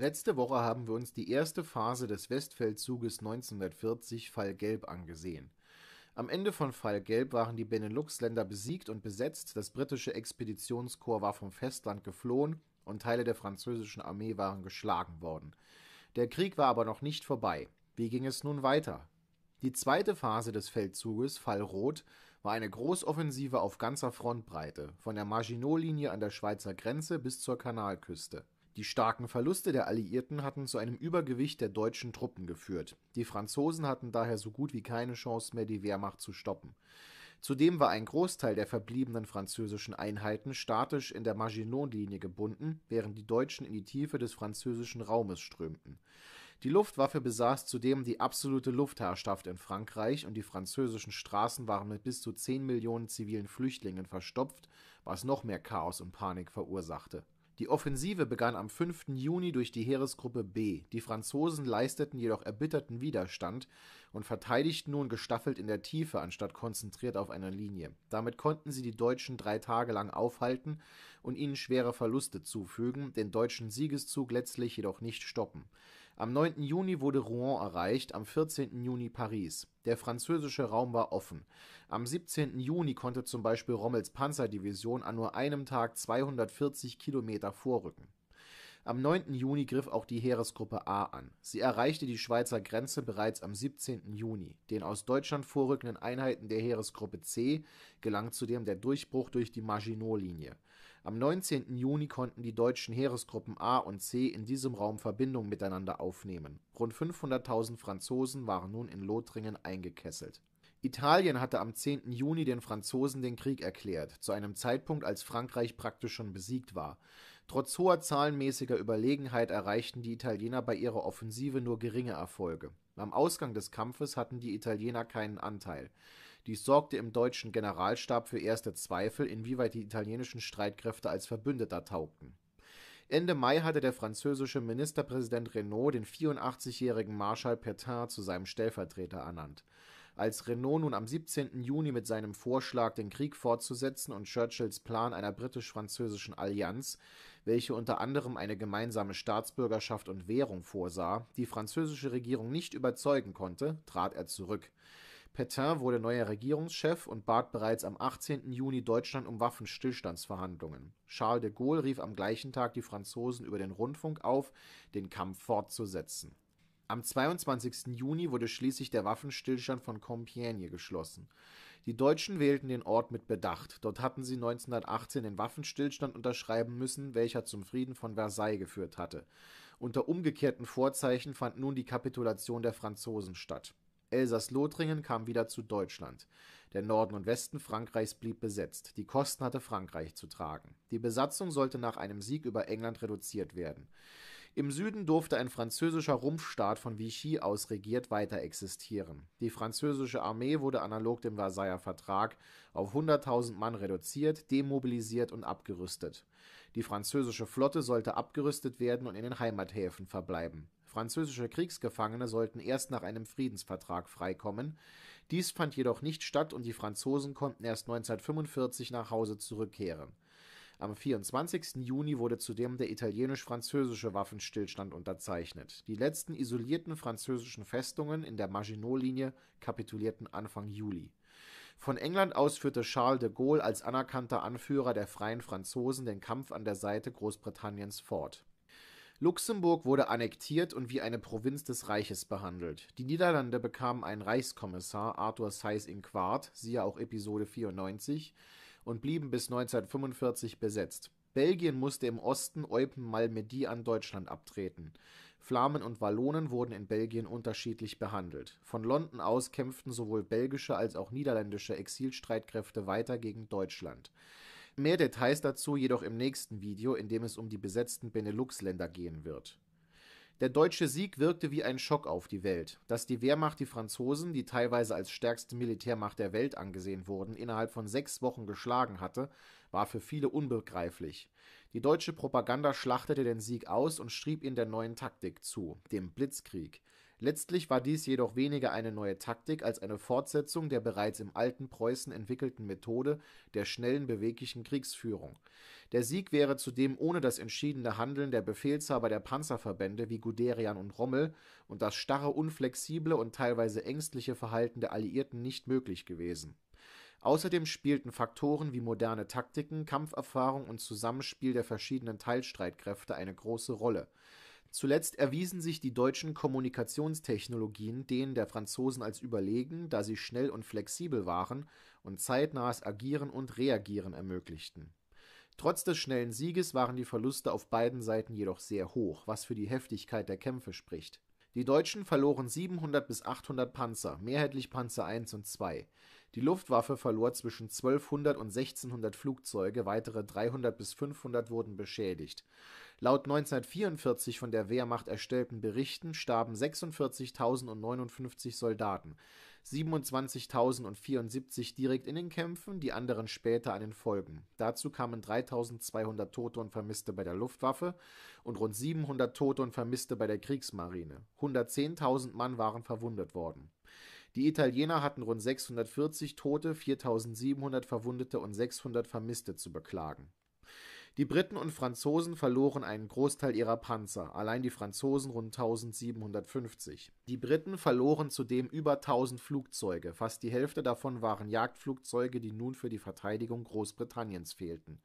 Letzte Woche haben wir uns die erste Phase des Westfeldzuges 1940 Fall Gelb angesehen. Am Ende von Fall Gelb waren die Benelux-Länder besiegt und besetzt, das britische Expeditionskorps war vom Festland geflohen und Teile der französischen Armee waren geschlagen worden. Der Krieg war aber noch nicht vorbei. Wie ging es nun weiter? Die zweite Phase des Feldzuges, Fall Rot, war eine Großoffensive auf ganzer Frontbreite, von der Maginot-Linie an der Schweizer Grenze bis zur Kanalküste. Die starken Verluste der Alliierten hatten zu einem Übergewicht der deutschen Truppen geführt, die Franzosen hatten daher so gut wie keine Chance mehr, die Wehrmacht zu stoppen. Zudem war ein Großteil der verbliebenen französischen Einheiten statisch in der Maginot-Linie gebunden, während die Deutschen in die Tiefe des französischen Raumes strömten. Die Luftwaffe besaß zudem die absolute Luftherrschaft in Frankreich und die französischen Straßen waren mit bis zu 10 Millionen zivilen Flüchtlingen verstopft, was noch mehr Chaos und Panik verursachte die Offensive begann am 5. Juni durch die Heeresgruppe B, die Franzosen leisteten jedoch erbitterten Widerstand und verteidigten nun gestaffelt in der Tiefe anstatt konzentriert auf einer Linie. Damit konnten sie die Deutschen drei Tage lang aufhalten und ihnen schwere Verluste zufügen, den deutschen Siegeszug letztlich jedoch nicht stoppen am 9. Juni wurde Rouen erreicht, am 14. Juni Paris. Der französische Raum war offen. Am 17. Juni konnte zum Beispiel Rommels Panzerdivision an nur einem Tag 240 Kilometer vorrücken am 9. Juni griff auch die Heeresgruppe A an. Sie erreichte die Schweizer Grenze bereits am 17. Juni. Den aus Deutschland vorrückenden Einheiten der Heeresgruppe C gelang zudem der Durchbruch durch die Maginot-Linie. Am 19. Juni konnten die deutschen Heeresgruppen A und C in diesem Raum Verbindung miteinander aufnehmen. Rund 500.000 Franzosen waren nun in Lothringen eingekesselt. Italien hatte am 10. Juni den Franzosen den Krieg erklärt, zu einem Zeitpunkt, als Frankreich praktisch schon besiegt war. Trotz hoher zahlenmäßiger Überlegenheit erreichten die Italiener bei ihrer Offensive nur geringe Erfolge. Am Ausgang des Kampfes hatten die Italiener keinen Anteil. Dies sorgte im deutschen Generalstab für erste Zweifel, inwieweit die italienischen Streitkräfte als Verbündeter taugten. Ende Mai hatte der französische Ministerpräsident Renault den 84-jährigen Marschall Pétain zu seinem Stellvertreter ernannt. Als Renault nun am 17. Juni mit seinem Vorschlag, den Krieg fortzusetzen, und Churchills Plan einer britisch-französischen Allianz, welche unter anderem eine gemeinsame Staatsbürgerschaft und Währung vorsah, die französische Regierung nicht überzeugen konnte, trat er zurück. Petain wurde neuer Regierungschef und bat bereits am 18. Juni Deutschland um Waffenstillstandsverhandlungen. Charles de Gaulle rief am gleichen Tag die Franzosen über den Rundfunk auf, den Kampf fortzusetzen am 22. Juni wurde schließlich der Waffenstillstand von Compiègne geschlossen. Die Deutschen wählten den Ort mit Bedacht. Dort hatten sie 1918 den Waffenstillstand unterschreiben müssen, welcher zum Frieden von Versailles geführt hatte. Unter umgekehrten Vorzeichen fand nun die Kapitulation der Franzosen statt. elsaß lothringen kam wieder zu Deutschland. Der Norden und Westen Frankreichs blieb besetzt. Die Kosten hatte Frankreich zu tragen. Die Besatzung sollte nach einem Sieg über England reduziert werden. Im Süden durfte ein französischer Rumpfstaat von Vichy aus regiert weiter existieren. Die französische Armee wurde analog dem Versailler Vertrag auf 100.000 Mann reduziert, demobilisiert und abgerüstet. Die französische Flotte sollte abgerüstet werden und in den Heimathäfen verbleiben. Französische Kriegsgefangene sollten erst nach einem Friedensvertrag freikommen. Dies fand jedoch nicht statt und die Franzosen konnten erst 1945 nach Hause zurückkehren. Am 24. Juni wurde zudem der italienisch-französische Waffenstillstand unterzeichnet. Die letzten isolierten französischen Festungen in der Maginot-Linie kapitulierten Anfang Juli. Von England aus führte Charles de Gaulle als anerkannter Anführer der Freien Franzosen den Kampf an der Seite Großbritanniens fort. Luxemburg wurde annektiert und wie eine Provinz des Reiches behandelt. Die Niederlande bekamen einen Reichskommissar, Arthur seyss inquart siehe auch Episode 94, und blieben bis 1945 besetzt. Belgien musste im Osten Eupen-Malmedy an Deutschland abtreten. Flamen und Wallonen wurden in Belgien unterschiedlich behandelt. Von London aus kämpften sowohl belgische als auch niederländische Exilstreitkräfte weiter gegen Deutschland. Mehr Details dazu jedoch im nächsten Video, in dem es um die besetzten Benelux-Länder gehen wird der deutsche Sieg wirkte wie ein Schock auf die Welt. Dass die Wehrmacht die Franzosen, die teilweise als stärkste Militärmacht der Welt angesehen wurden, innerhalb von sechs Wochen geschlagen hatte, war für viele unbegreiflich. Die deutsche Propaganda schlachtete den Sieg aus und schrieb ihn der neuen Taktik zu, dem Blitzkrieg. Letztlich war dies jedoch weniger eine neue Taktik als eine Fortsetzung der bereits im alten Preußen entwickelten Methode der schnellen, beweglichen Kriegsführung. Der Sieg wäre zudem ohne das entschiedene Handeln der Befehlshaber der Panzerverbände wie Guderian und Rommel und das starre, unflexible und teilweise ängstliche Verhalten der Alliierten nicht möglich gewesen. Außerdem spielten Faktoren wie moderne Taktiken, Kampferfahrung und Zusammenspiel der verschiedenen Teilstreitkräfte eine große Rolle Zuletzt erwiesen sich die deutschen Kommunikationstechnologien denen der Franzosen als überlegen, da sie schnell und flexibel waren und zeitnahes Agieren und Reagieren ermöglichten. Trotz des schnellen Sieges waren die Verluste auf beiden Seiten jedoch sehr hoch, was für die Heftigkeit der Kämpfe spricht. Die Deutschen verloren 700 bis 800 Panzer, mehrheitlich Panzer 1 und 2. Die Luftwaffe verlor zwischen 1200 und 1600 Flugzeuge, weitere 300 bis 500 wurden beschädigt. Laut 1944 von der Wehrmacht erstellten Berichten starben 46.059 Soldaten, 27.074 direkt in den Kämpfen, die anderen später an den Folgen. Dazu kamen 3.200 Tote und Vermisste bei der Luftwaffe und rund 700 Tote und Vermisste bei der Kriegsmarine. 110.000 Mann waren verwundet worden. Die Italiener hatten rund 640 Tote, 4.700 Verwundete und 600 Vermisste zu beklagen. Die Briten und Franzosen verloren einen Großteil ihrer Panzer, allein die Franzosen rund 1750. Die Briten verloren zudem über 1000 Flugzeuge, fast die Hälfte davon waren Jagdflugzeuge, die nun für die Verteidigung Großbritanniens fehlten.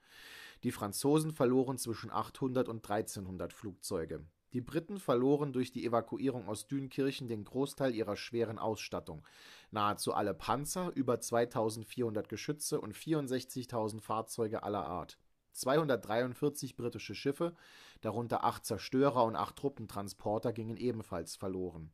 Die Franzosen verloren zwischen 800 und 1300 Flugzeuge. Die Briten verloren durch die Evakuierung aus Dünkirchen den Großteil ihrer schweren Ausstattung, nahezu alle Panzer, über 2400 Geschütze und 64.000 Fahrzeuge aller Art 243 britische Schiffe, darunter acht Zerstörer und acht Truppentransporter, gingen ebenfalls verloren.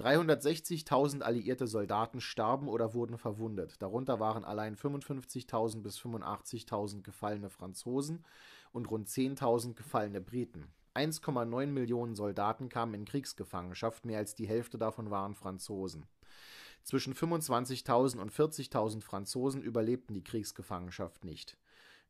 360.000 alliierte Soldaten starben oder wurden verwundet, darunter waren allein 55.000 bis 85.000 gefallene Franzosen und rund 10.000 gefallene Briten. 1,9 Millionen Soldaten kamen in Kriegsgefangenschaft, mehr als die Hälfte davon waren Franzosen. Zwischen 25.000 und 40.000 Franzosen überlebten die Kriegsgefangenschaft nicht.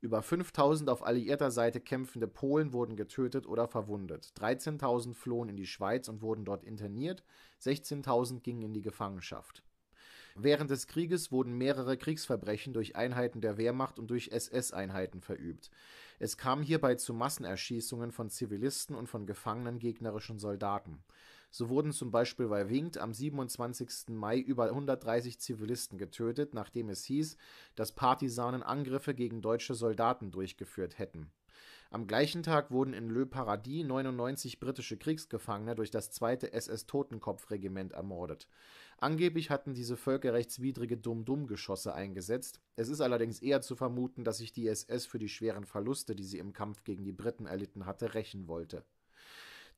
Über 5000 auf alliierter Seite kämpfende Polen wurden getötet oder verwundet. 13.000 flohen in die Schweiz und wurden dort interniert. 16.000 gingen in die Gefangenschaft. Während des Krieges wurden mehrere Kriegsverbrechen durch Einheiten der Wehrmacht und durch SS-Einheiten verübt. Es kam hierbei zu Massenerschießungen von Zivilisten und von gefangenen gegnerischen Soldaten. So wurden zum Beispiel bei Winkt am 27. Mai über 130 Zivilisten getötet, nachdem es hieß, dass Partisanen Angriffe gegen deutsche Soldaten durchgeführt hätten. Am gleichen Tag wurden in Le Paradis 99 britische Kriegsgefangene durch das 2. SS-Totenkopfregiment ermordet. Angeblich hatten diese völkerrechtswidrige Dum-Dum-Geschosse eingesetzt. Es ist allerdings eher zu vermuten, dass sich die SS für die schweren Verluste, die sie im Kampf gegen die Briten erlitten hatte, rächen wollte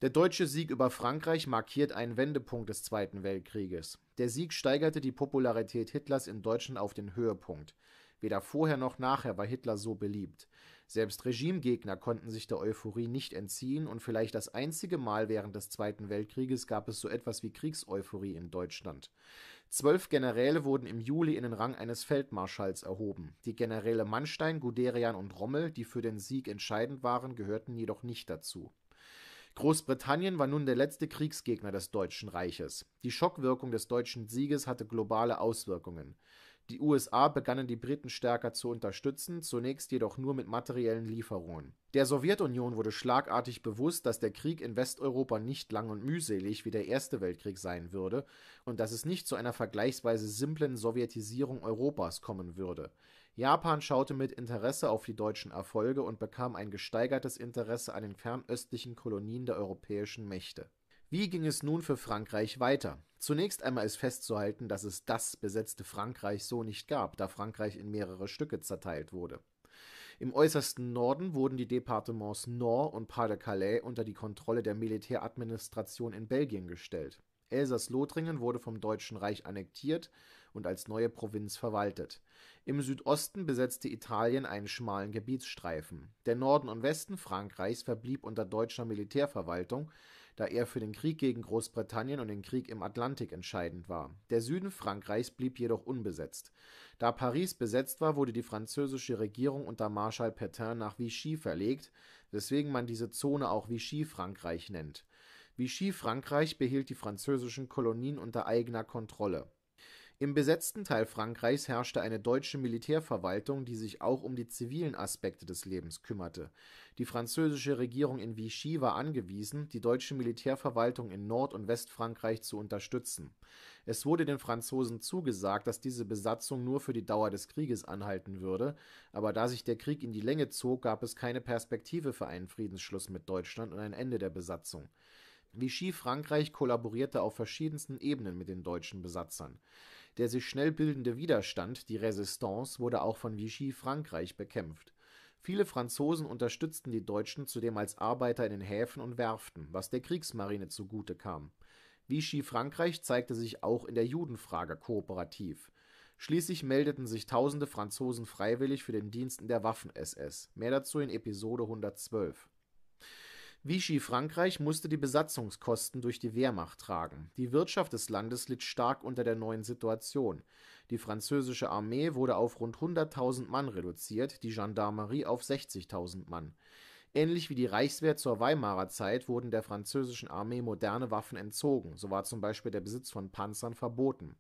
der deutsche Sieg über Frankreich markiert einen Wendepunkt des Zweiten Weltkrieges. Der Sieg steigerte die Popularität Hitlers in Deutschland auf den Höhepunkt. Weder vorher noch nachher war Hitler so beliebt. Selbst Regimegegner konnten sich der Euphorie nicht entziehen, und vielleicht das einzige Mal während des Zweiten Weltkrieges gab es so etwas wie Kriegseuphorie in Deutschland. Zwölf Generäle wurden im Juli in den Rang eines Feldmarschalls erhoben. Die Generäle Mannstein, Guderian und Rommel, die für den Sieg entscheidend waren, gehörten jedoch nicht dazu Großbritannien war nun der letzte Kriegsgegner des Deutschen Reiches. Die Schockwirkung des deutschen Sieges hatte globale Auswirkungen. Die USA begannen die Briten stärker zu unterstützen, zunächst jedoch nur mit materiellen Lieferungen. Der Sowjetunion wurde schlagartig bewusst, dass der Krieg in Westeuropa nicht lang und mühselig wie der Erste Weltkrieg sein würde und dass es nicht zu einer vergleichsweise simplen Sowjetisierung Europas kommen würde. Japan schaute mit Interesse auf die deutschen Erfolge und bekam ein gesteigertes Interesse an den fernöstlichen Kolonien der europäischen Mächte. Wie ging es nun für Frankreich weiter? Zunächst einmal ist festzuhalten, dass es das besetzte Frankreich so nicht gab, da Frankreich in mehrere Stücke zerteilt wurde. Im äußersten Norden wurden die Departements Nord und Pas-de-Calais unter die Kontrolle der Militäradministration in Belgien gestellt. elsaß lothringen wurde vom Deutschen Reich annektiert und als neue Provinz verwaltet. Im Südosten besetzte Italien einen schmalen Gebietsstreifen. Der Norden und Westen Frankreichs verblieb unter deutscher Militärverwaltung, da er für den Krieg gegen Großbritannien und den Krieg im Atlantik entscheidend war. Der Süden Frankreichs blieb jedoch unbesetzt. Da Paris besetzt war, wurde die französische Regierung unter Marschall Pétain nach Vichy verlegt, weswegen man diese Zone auch Vichy-Frankreich nennt. Vichy-Frankreich behielt die französischen Kolonien unter eigener Kontrolle im besetzten Teil Frankreichs herrschte eine deutsche Militärverwaltung, die sich auch um die zivilen Aspekte des Lebens kümmerte. Die französische Regierung in Vichy war angewiesen, die deutsche Militärverwaltung in Nord und Westfrankreich zu unterstützen. Es wurde den Franzosen zugesagt, dass diese Besatzung nur für die Dauer des Krieges anhalten würde, aber da sich der Krieg in die Länge zog, gab es keine Perspektive für einen Friedensschluss mit Deutschland und ein Ende der Besatzung. Vichy Frankreich kollaborierte auf verschiedensten Ebenen mit den deutschen Besatzern. Der sich schnell bildende Widerstand, die Résistance, wurde auch von Vichy Frankreich bekämpft. Viele Franzosen unterstützten die Deutschen zudem als Arbeiter in den Häfen und Werften, was der Kriegsmarine zugute kam. Vichy Frankreich zeigte sich auch in der Judenfrage kooperativ. Schließlich meldeten sich tausende Franzosen freiwillig für den Dienst in der Waffen-SS. Mehr dazu in Episode 112 Vichy Frankreich musste die Besatzungskosten durch die Wehrmacht tragen. Die Wirtschaft des Landes litt stark unter der neuen Situation. Die französische Armee wurde auf rund 100.000 Mann reduziert, die Gendarmerie auf 60.000 Mann. Ähnlich wie die Reichswehr zur Weimarer Zeit wurden der französischen Armee moderne Waffen entzogen, so war zum Beispiel der Besitz von Panzern verboten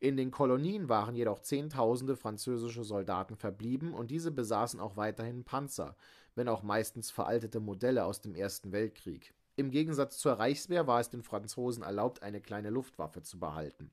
in den Kolonien waren jedoch Zehntausende französische Soldaten verblieben und diese besaßen auch weiterhin Panzer, wenn auch meistens veraltete Modelle aus dem Ersten Weltkrieg. Im Gegensatz zur Reichswehr war es den Franzosen erlaubt, eine kleine Luftwaffe zu behalten.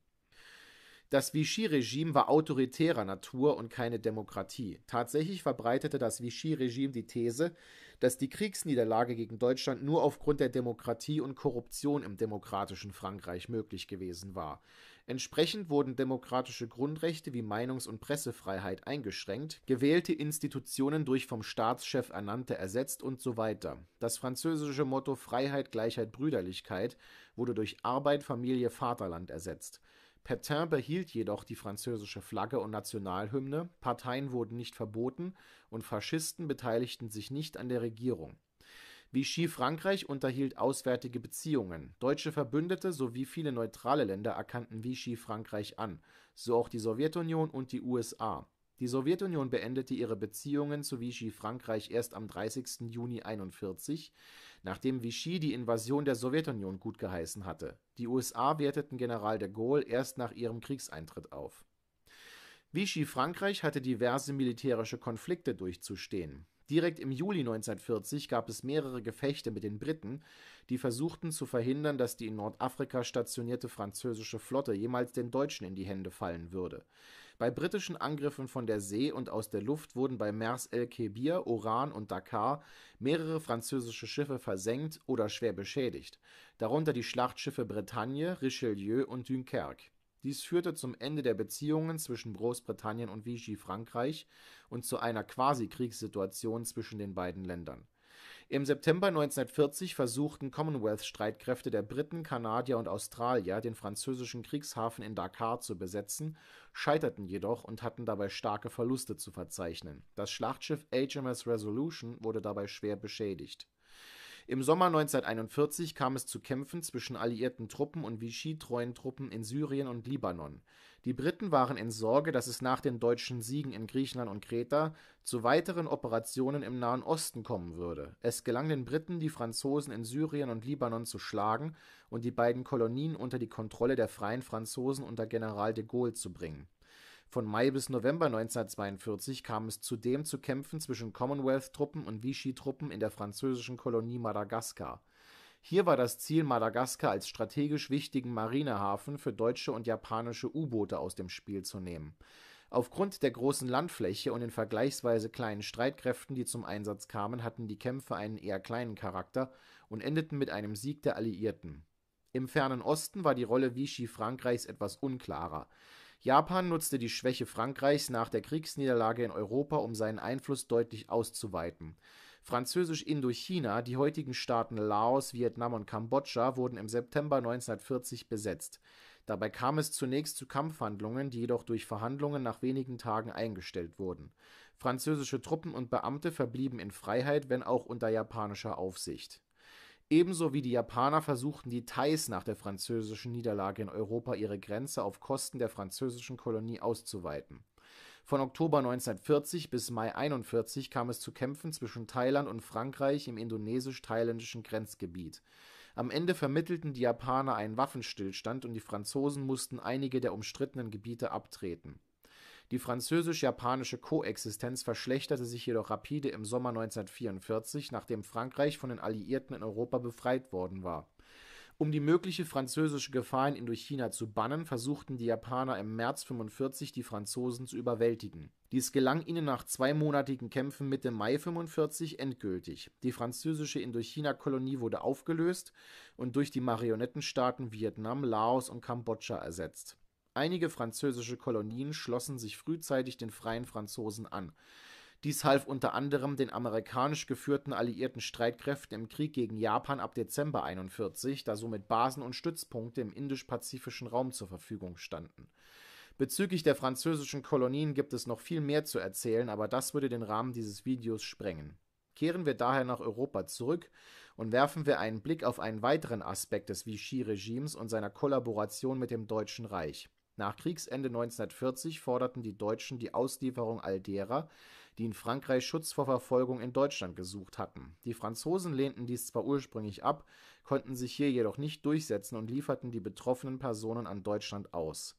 Das Vichy-Regime war autoritärer Natur und keine Demokratie. Tatsächlich verbreitete das Vichy-Regime die These, dass die Kriegsniederlage gegen Deutschland nur aufgrund der Demokratie und Korruption im demokratischen Frankreich möglich gewesen war. Entsprechend wurden demokratische Grundrechte wie Meinungs und Pressefreiheit eingeschränkt, gewählte Institutionen durch vom Staatschef Ernannte ersetzt und so weiter. Das französische Motto „ Freiheit, Gleichheit, Brüderlichkeit “wurde durch „ Arbeit, Familie, Vaterland “ersetzt. Pétain behielt jedoch die französische Flagge und Nationalhymne, Parteien wurden nicht verboten und Faschisten beteiligten sich nicht an der Regierung Vichy Frankreich unterhielt auswärtige Beziehungen. Deutsche Verbündete sowie viele neutrale Länder erkannten Vichy Frankreich an, so auch die Sowjetunion und die USA. Die Sowjetunion beendete ihre Beziehungen zu Vichy Frankreich erst am 30. Juni 1941, nachdem Vichy die Invasion der Sowjetunion gutgeheißen hatte. Die USA werteten General de Gaulle erst nach ihrem Kriegseintritt auf. Vichy Frankreich hatte diverse militärische Konflikte durchzustehen Direkt im Juli 1940 gab es mehrere Gefechte mit den Briten, die versuchten zu verhindern, dass die in Nordafrika stationierte französische Flotte jemals den Deutschen in die Hände fallen würde. Bei britischen Angriffen von der See und aus der Luft wurden bei Mers el-Kebir, Oran und Dakar mehrere französische Schiffe versenkt oder schwer beschädigt, darunter die Schlachtschiffe Bretagne, Richelieu und Dunkerque dies führte zum Ende der Beziehungen zwischen Großbritannien und Vichy-Frankreich und zu einer Quasi-Kriegssituation zwischen den beiden Ländern. Im September 1940 versuchten Commonwealth-Streitkräfte der Briten, Kanadier und Australier, den französischen Kriegshafen in Dakar zu besetzen, scheiterten jedoch und hatten dabei starke Verluste zu verzeichnen. Das Schlachtschiff HMS Resolution wurde dabei schwer beschädigt im Sommer 1941 kam es zu Kämpfen zwischen alliierten Truppen und Vichy-treuen Truppen in Syrien und Libanon. Die Briten waren in Sorge, dass es nach den deutschen Siegen in Griechenland und Kreta zu weiteren Operationen im Nahen Osten kommen würde. Es gelang den Briten, die Franzosen in Syrien und Libanon zu schlagen und die beiden Kolonien unter die Kontrolle der Freien Franzosen unter General de Gaulle zu bringen von Mai bis November 1942 kam es zudem zu Kämpfen zwischen Commonwealth-Truppen und Vichy-Truppen in der französischen Kolonie Madagaskar. Hier war das Ziel Madagaskar als strategisch wichtigen Marinehafen für deutsche und japanische U-Boote aus dem Spiel zu nehmen. Aufgrund der großen Landfläche und den vergleichsweise kleinen Streitkräften, die zum Einsatz kamen, hatten die Kämpfe einen eher kleinen Charakter und endeten mit einem Sieg der Alliierten. Im fernen Osten war die Rolle Vichy Frankreichs etwas unklarer. Japan nutzte die Schwäche Frankreichs nach der Kriegsniederlage in Europa, um seinen Einfluss deutlich auszuweiten. Französisch-Indochina, die heutigen Staaten Laos, Vietnam und Kambodscha, wurden im September 1940 besetzt. Dabei kam es zunächst zu Kampfhandlungen, die jedoch durch Verhandlungen nach wenigen Tagen eingestellt wurden. Französische Truppen und Beamte verblieben in Freiheit, wenn auch unter japanischer Aufsicht Ebenso wie die Japaner versuchten die Thais nach der französischen Niederlage in Europa ihre Grenze auf Kosten der französischen Kolonie auszuweiten. Von Oktober 1940 bis Mai 1941 kam es zu Kämpfen zwischen Thailand und Frankreich im indonesisch-thailändischen Grenzgebiet. Am Ende vermittelten die Japaner einen Waffenstillstand und die Franzosen mussten einige der umstrittenen Gebiete abtreten die französisch-japanische Koexistenz verschlechterte sich jedoch rapide im Sommer 1944, nachdem Frankreich von den Alliierten in Europa befreit worden war. Um die mögliche französische Gefahr in Indochina zu bannen, versuchten die Japaner im März 1945 die Franzosen zu überwältigen. Dies gelang ihnen nach zweimonatigen Kämpfen Mitte Mai 1945 endgültig. Die französische Indochina-Kolonie wurde aufgelöst und durch die Marionettenstaaten Vietnam, Laos und Kambodscha ersetzt Einige französische Kolonien schlossen sich frühzeitig den Freien Franzosen an. Dies half unter anderem den amerikanisch geführten alliierten Streitkräften im Krieg gegen Japan ab Dezember 1941, da somit Basen und Stützpunkte im indisch-pazifischen Raum zur Verfügung standen. Bezüglich der französischen Kolonien gibt es noch viel mehr zu erzählen, aber das würde den Rahmen dieses Videos sprengen. Kehren wir daher nach Europa zurück und werfen wir einen Blick auf einen weiteren Aspekt des Vichy-Regimes und seiner Kollaboration mit dem Deutschen Reich nach Kriegsende 1940 forderten die Deutschen die Auslieferung all derer, die in Frankreich Schutz vor Verfolgung in Deutschland gesucht hatten. Die Franzosen lehnten dies zwar ursprünglich ab, konnten sich hier jedoch nicht durchsetzen und lieferten die betroffenen Personen an Deutschland aus.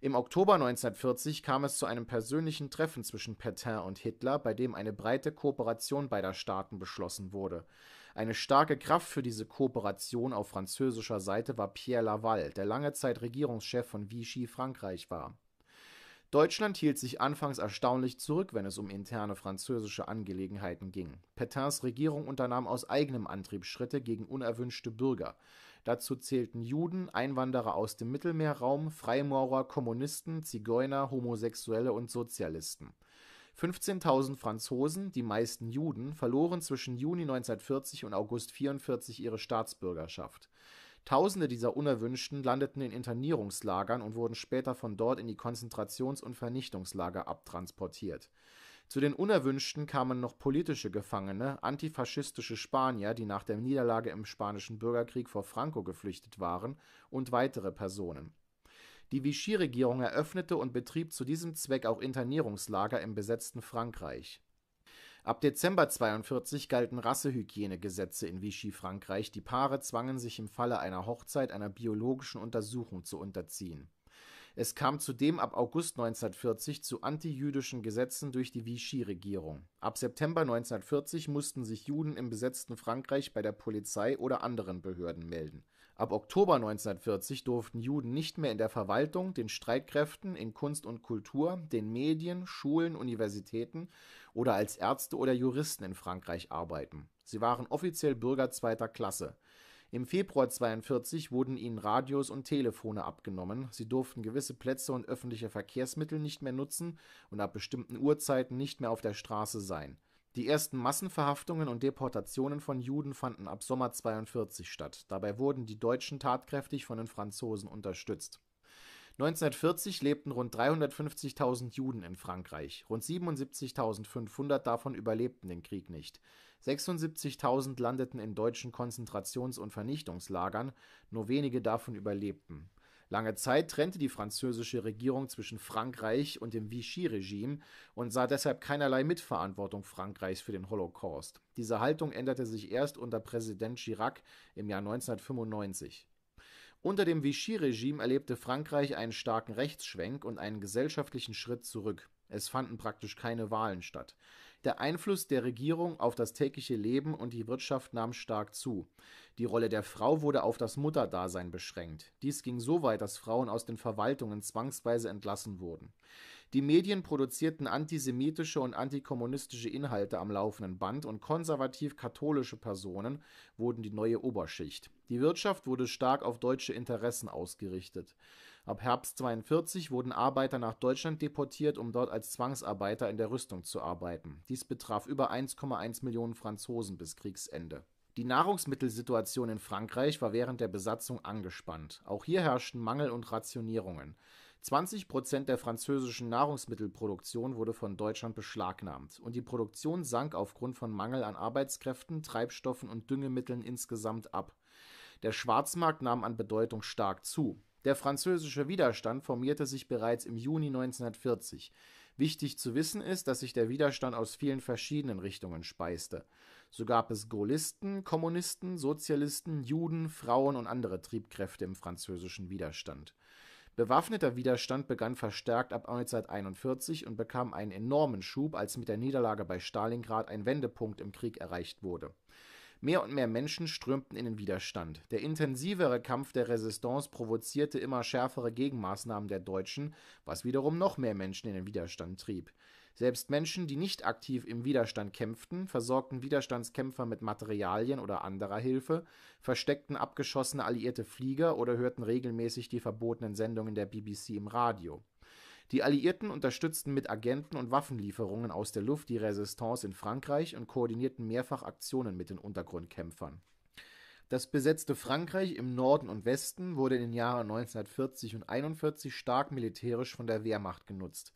Im Oktober 1940 kam es zu einem persönlichen Treffen zwischen Pétain und Hitler, bei dem eine breite Kooperation beider Staaten beschlossen wurde eine starke Kraft für diese Kooperation auf französischer Seite war Pierre Laval, der lange Zeit Regierungschef von Vichy Frankreich war. Deutschland hielt sich anfangs erstaunlich zurück, wenn es um interne französische Angelegenheiten ging. Petains Regierung unternahm aus eigenem Antrieb Schritte gegen unerwünschte Bürger. Dazu zählten Juden, Einwanderer aus dem Mittelmeerraum, Freimaurer, Kommunisten, Zigeuner, Homosexuelle und Sozialisten 15.000 Franzosen, die meisten Juden, verloren zwischen Juni 1940 und August 1944 ihre Staatsbürgerschaft. Tausende dieser Unerwünschten landeten in Internierungslagern und wurden später von dort in die Konzentrations und Vernichtungslager abtransportiert. Zu den Unerwünschten kamen noch politische Gefangene, antifaschistische Spanier, die nach der Niederlage im Spanischen Bürgerkrieg vor Franco geflüchtet waren, und weitere Personen die Vichy-Regierung eröffnete und betrieb zu diesem Zweck auch Internierungslager im besetzten Frankreich. Ab Dezember 1942 galten Rassehygienegesetze in Vichy-Frankreich, die Paare zwangen sich im Falle einer Hochzeit einer biologischen Untersuchung zu unterziehen. Es kam zudem ab August 1940 zu antijüdischen Gesetzen durch die Vichy-Regierung. Ab September 1940 mussten sich Juden im besetzten Frankreich bei der Polizei oder anderen Behörden melden Ab Oktober 1940 durften Juden nicht mehr in der Verwaltung, den Streitkräften, in Kunst und Kultur, den Medien, Schulen, Universitäten oder als Ärzte oder Juristen in Frankreich arbeiten. Sie waren offiziell Bürger zweiter Klasse. Im Februar 1942 wurden ihnen Radios und Telefone abgenommen, sie durften gewisse Plätze und öffentliche Verkehrsmittel nicht mehr nutzen und ab bestimmten Uhrzeiten nicht mehr auf der Straße sein die ersten Massenverhaftungen und Deportationen von Juden fanden ab Sommer 1942 statt. Dabei wurden die Deutschen tatkräftig von den Franzosen unterstützt. 1940 lebten rund 350.000 Juden in Frankreich. Rund 77.500 davon überlebten den Krieg nicht. 76.000 landeten in deutschen Konzentrations- und Vernichtungslagern, nur wenige davon überlebten Lange Zeit trennte die französische Regierung zwischen Frankreich und dem Vichy-Regime und sah deshalb keinerlei Mitverantwortung Frankreichs für den Holocaust. Diese Haltung änderte sich erst unter Präsident Chirac im Jahr 1995. Unter dem Vichy-Regime erlebte Frankreich einen starken Rechtsschwenk und einen gesellschaftlichen Schritt zurück. Es fanden praktisch keine Wahlen statt. Der Einfluss der Regierung auf das tägliche Leben und die Wirtschaft nahm stark zu. Die Rolle der Frau wurde auf das Mutterdasein beschränkt. Dies ging so weit, dass Frauen aus den Verwaltungen zwangsweise entlassen wurden. Die Medien produzierten antisemitische und antikommunistische Inhalte am laufenden Band und konservativ-katholische Personen wurden die neue Oberschicht. Die Wirtschaft wurde stark auf deutsche Interessen ausgerichtet. Ab Herbst 1942 wurden Arbeiter nach Deutschland deportiert, um dort als Zwangsarbeiter in der Rüstung zu arbeiten. Dies betraf über 1,1 Millionen Franzosen bis Kriegsende. Die Nahrungsmittelsituation in Frankreich war während der Besatzung angespannt. Auch hier herrschten Mangel und Rationierungen. 20 Prozent der französischen Nahrungsmittelproduktion wurde von Deutschland beschlagnahmt und die Produktion sank aufgrund von Mangel an Arbeitskräften, Treibstoffen und Düngemitteln insgesamt ab. Der Schwarzmarkt nahm an Bedeutung stark zu. Der französische Widerstand formierte sich bereits im Juni 1940. Wichtig zu wissen ist, dass sich der Widerstand aus vielen verschiedenen Richtungen speiste. So gab es Gaullisten, Kommunisten, Sozialisten, Juden, Frauen und andere Triebkräfte im französischen Widerstand. Bewaffneter Widerstand begann verstärkt ab 1941 und bekam einen enormen Schub, als mit der Niederlage bei Stalingrad ein Wendepunkt im Krieg erreicht wurde Mehr und mehr Menschen strömten in den Widerstand. Der intensivere Kampf der Resistance provozierte immer schärfere Gegenmaßnahmen der Deutschen, was wiederum noch mehr Menschen in den Widerstand trieb. Selbst Menschen, die nicht aktiv im Widerstand kämpften, versorgten Widerstandskämpfer mit Materialien oder anderer Hilfe, versteckten abgeschossene alliierte Flieger oder hörten regelmäßig die verbotenen Sendungen der BBC im Radio. Die Alliierten unterstützten mit Agenten und Waffenlieferungen aus der Luft die Resistance in Frankreich und koordinierten mehrfach Aktionen mit den Untergrundkämpfern. Das besetzte Frankreich im Norden und Westen wurde in den Jahren 1940 und 1941 stark militärisch von der Wehrmacht genutzt.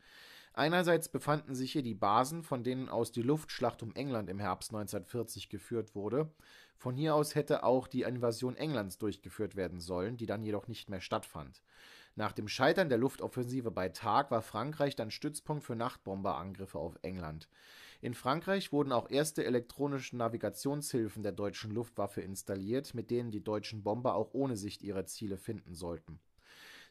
Einerseits befanden sich hier die Basen, von denen aus die Luftschlacht um England im Herbst 1940 geführt wurde. Von hier aus hätte auch die Invasion Englands durchgeführt werden sollen, die dann jedoch nicht mehr stattfand. Nach dem Scheitern der Luftoffensive bei Tag war Frankreich dann Stützpunkt für Nachtbomberangriffe auf England. In Frankreich wurden auch erste elektronische Navigationshilfen der deutschen Luftwaffe installiert, mit denen die deutschen Bomber auch ohne Sicht ihre Ziele finden sollten.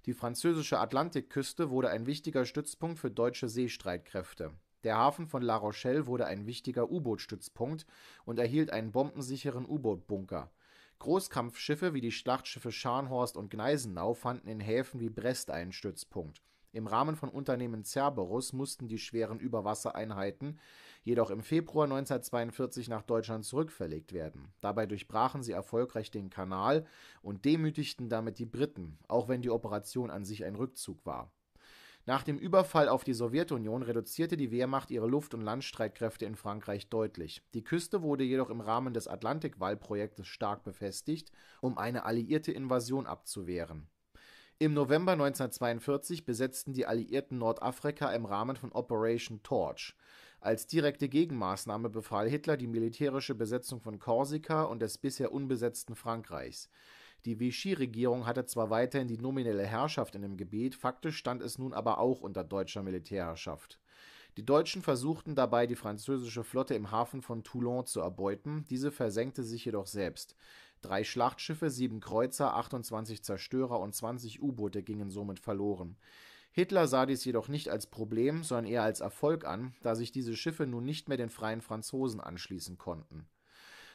Die französische Atlantikküste wurde ein wichtiger Stützpunkt für deutsche Seestreitkräfte. Der Hafen von La Rochelle wurde ein wichtiger U-Boot-Stützpunkt und erhielt einen bombensicheren U-Boot-Bunker Großkampfschiffe wie die Schlachtschiffe Scharnhorst und Gneisenau fanden in Häfen wie Brest einen Stützpunkt. Im Rahmen von Unternehmen Cerberus mussten die schweren Überwassereinheiten jedoch im Februar 1942 nach Deutschland zurückverlegt werden. Dabei durchbrachen sie erfolgreich den Kanal und demütigten damit die Briten, auch wenn die Operation an sich ein Rückzug war nach dem Überfall auf die Sowjetunion reduzierte die Wehrmacht ihre Luft und Landstreitkräfte in Frankreich deutlich. Die Küste wurde jedoch im Rahmen des atlantikwall stark befestigt, um eine alliierte Invasion abzuwehren. Im November 1942 besetzten die Alliierten Nordafrika im Rahmen von Operation Torch. Als direkte Gegenmaßnahme befahl Hitler die militärische Besetzung von Korsika und des bisher unbesetzten Frankreichs die Vichy-Regierung hatte zwar weiterhin die nominelle Herrschaft in dem Gebiet, faktisch stand es nun aber auch unter deutscher Militärherrschaft. Die Deutschen versuchten dabei, die französische Flotte im Hafen von Toulon zu erbeuten, diese versenkte sich jedoch selbst. Drei Schlachtschiffe, sieben Kreuzer, 28 Zerstörer und 20 U-Boote gingen somit verloren. Hitler sah dies jedoch nicht als Problem, sondern eher als Erfolg an, da sich diese Schiffe nun nicht mehr den freien Franzosen anschließen konnten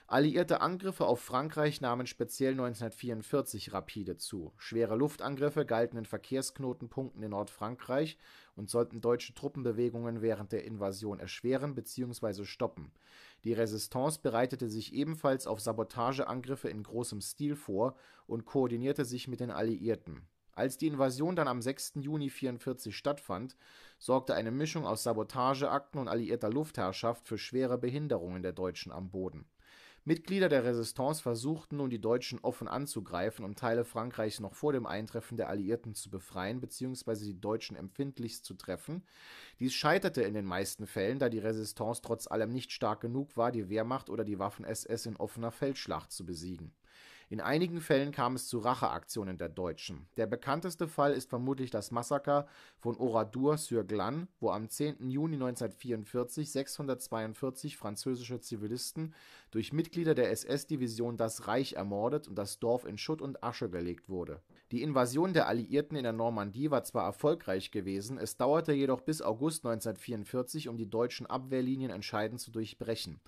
Alliierte Angriffe auf Frankreich nahmen speziell 1944 rapide zu. Schwere Luftangriffe galten in Verkehrsknotenpunkten in Nordfrankreich und sollten deutsche Truppenbewegungen während der Invasion erschweren bzw. stoppen. Die Resistance bereitete sich ebenfalls auf Sabotageangriffe in großem Stil vor und koordinierte sich mit den Alliierten. Als die Invasion dann am 6. Juni 1944 stattfand, sorgte eine Mischung aus Sabotageakten und alliierter Luftherrschaft für schwere Behinderungen der Deutschen am Boden Mitglieder der Resistance versuchten nun die Deutschen offen anzugreifen, um Teile Frankreichs noch vor dem Eintreffen der Alliierten zu befreien bzw. die Deutschen empfindlichst zu treffen. Dies scheiterte in den meisten Fällen, da die Resistance trotz allem nicht stark genug war, die Wehrmacht oder die Waffen-SS in offener Feldschlacht zu besiegen in einigen Fällen kam es zu Racheaktionen der Deutschen. Der bekannteste Fall ist vermutlich das Massaker von Oradour-sur-Glane, wo am 10. Juni 1944 642 französische Zivilisten durch Mitglieder der SS-Division Das Reich ermordet und das Dorf in Schutt und Asche gelegt wurde. Die Invasion der Alliierten in der Normandie war zwar erfolgreich gewesen, es dauerte jedoch bis August 1944, um die deutschen Abwehrlinien entscheidend zu durchbrechen.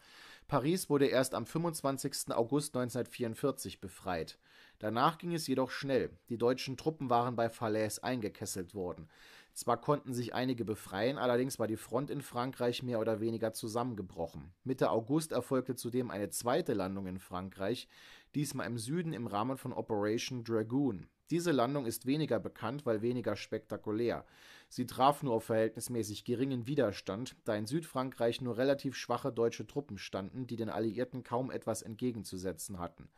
Paris wurde erst am 25. August 1944 befreit. Danach ging es jedoch schnell, die deutschen Truppen waren bei Falaise eingekesselt worden. Zwar konnten sich einige befreien, allerdings war die Front in Frankreich mehr oder weniger zusammengebrochen. Mitte August erfolgte zudem eine zweite Landung in Frankreich, diesmal im Süden im Rahmen von Operation Dragoon diese Landung ist weniger bekannt, weil weniger spektakulär. Sie traf nur auf verhältnismäßig geringen Widerstand, da in Südfrankreich nur relativ schwache deutsche Truppen standen, die den Alliierten kaum etwas entgegenzusetzen hatten.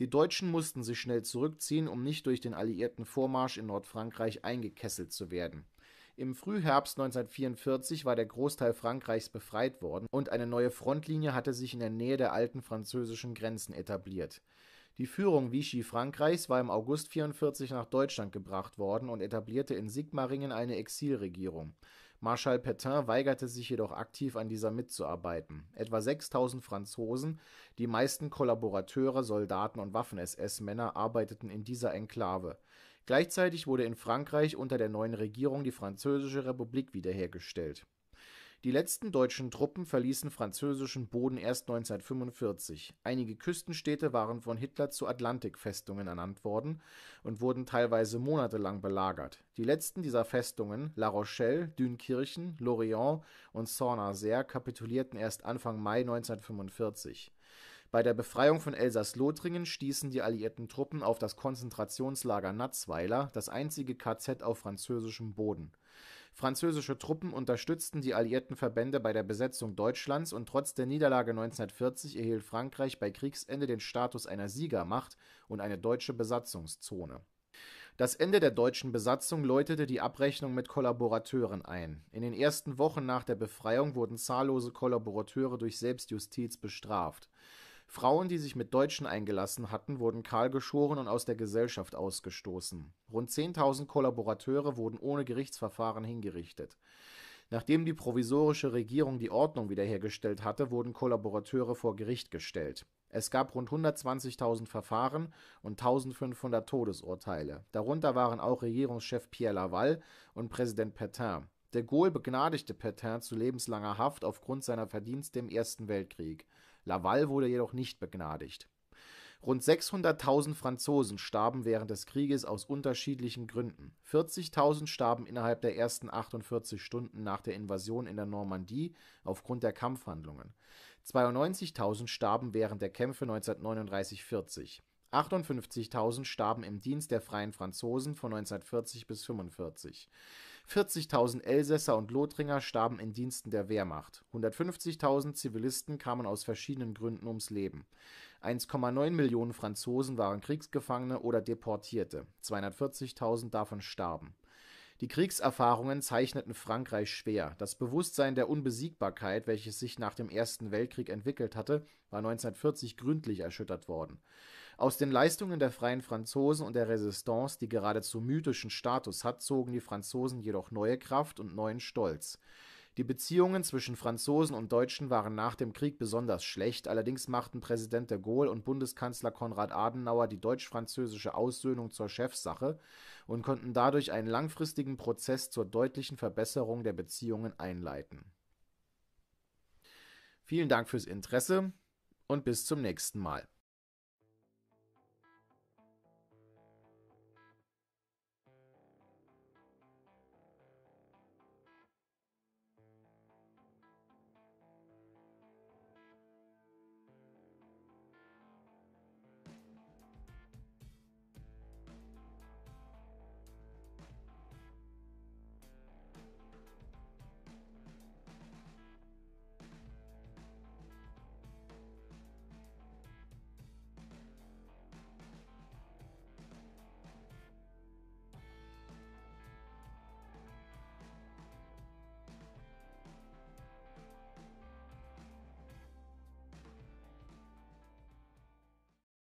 Die Deutschen mussten sich schnell zurückziehen, um nicht durch den alliierten Vormarsch in Nordfrankreich eingekesselt zu werden. Im Frühherbst 1944 war der Großteil Frankreichs befreit worden und eine neue Frontlinie hatte sich in der Nähe der alten französischen Grenzen etabliert. Die Führung Vichy Frankreichs war im August 1944 nach Deutschland gebracht worden und etablierte in Sigmaringen eine Exilregierung. Marschall Pétain weigerte sich jedoch aktiv an dieser mitzuarbeiten. Etwa 6000 Franzosen, die meisten Kollaborateure, Soldaten und Waffen-SS-Männer, arbeiteten in dieser Enklave. Gleichzeitig wurde in Frankreich unter der neuen Regierung die Französische Republik wiederhergestellt die letzten deutschen Truppen verließen französischen Boden erst 1945, einige Küstenstädte waren von Hitler zu Atlantikfestungen ernannt worden und wurden teilweise monatelang belagert. Die letzten dieser Festungen, La Rochelle, Dünkirchen, Lorient und Saint-Nazaire, kapitulierten erst Anfang Mai 1945. Bei der Befreiung von elsaß lothringen stießen die alliierten Truppen auf das Konzentrationslager Natzweiler, das einzige KZ auf französischem Boden Französische Truppen unterstützten die alliierten Verbände bei der Besetzung Deutschlands und trotz der Niederlage 1940 erhielt Frankreich bei Kriegsende den Status einer Siegermacht und eine deutsche Besatzungszone. Das Ende der deutschen Besatzung läutete die Abrechnung mit Kollaborateuren ein. In den ersten Wochen nach der Befreiung wurden zahllose Kollaborateure durch Selbstjustiz bestraft Frauen, die sich mit Deutschen eingelassen hatten, wurden kahlgeschoren und aus der Gesellschaft ausgestoßen. Rund 10.000 Kollaborateure wurden ohne Gerichtsverfahren hingerichtet. Nachdem die provisorische Regierung die Ordnung wiederhergestellt hatte, wurden Kollaborateure vor Gericht gestellt. Es gab rund 120.000 Verfahren und 1.500 Todesurteile. Darunter waren auch Regierungschef Pierre Laval und Präsident Pétain. De Gaulle begnadigte Pétain zu lebenslanger Haft aufgrund seiner Verdienste im Ersten Weltkrieg. Laval wurde jedoch nicht begnadigt. Rund 600.000 Franzosen starben während des Krieges aus unterschiedlichen Gründen. 40.000 starben innerhalb der ersten 48 Stunden nach der Invasion in der Normandie aufgrund der Kampfhandlungen. 92.000 starben während der Kämpfe 1939-40. 58.000 starben im Dienst der Freien Franzosen von 1940 bis 1945. 40.000 Elsässer und Lothringer starben in Diensten der Wehrmacht, 150.000 Zivilisten kamen aus verschiedenen Gründen ums Leben. 1,9 Millionen Franzosen waren Kriegsgefangene oder Deportierte, 240.000 davon starben. Die Kriegserfahrungen zeichneten Frankreich schwer. Das Bewusstsein der Unbesiegbarkeit, welches sich nach dem Ersten Weltkrieg entwickelt hatte, war 1940 gründlich erschüttert worden aus den Leistungen der Freien Franzosen und der Résistance, die geradezu mythischen Status hat, zogen die Franzosen jedoch neue Kraft und neuen Stolz. Die Beziehungen zwischen Franzosen und Deutschen waren nach dem Krieg besonders schlecht, allerdings machten Präsident de Gaulle und Bundeskanzler Konrad Adenauer die deutsch-französische Aussöhnung zur Chefsache und konnten dadurch einen langfristigen Prozess zur deutlichen Verbesserung der Beziehungen einleiten. Vielen Dank fürs Interesse und bis zum nächsten Mal.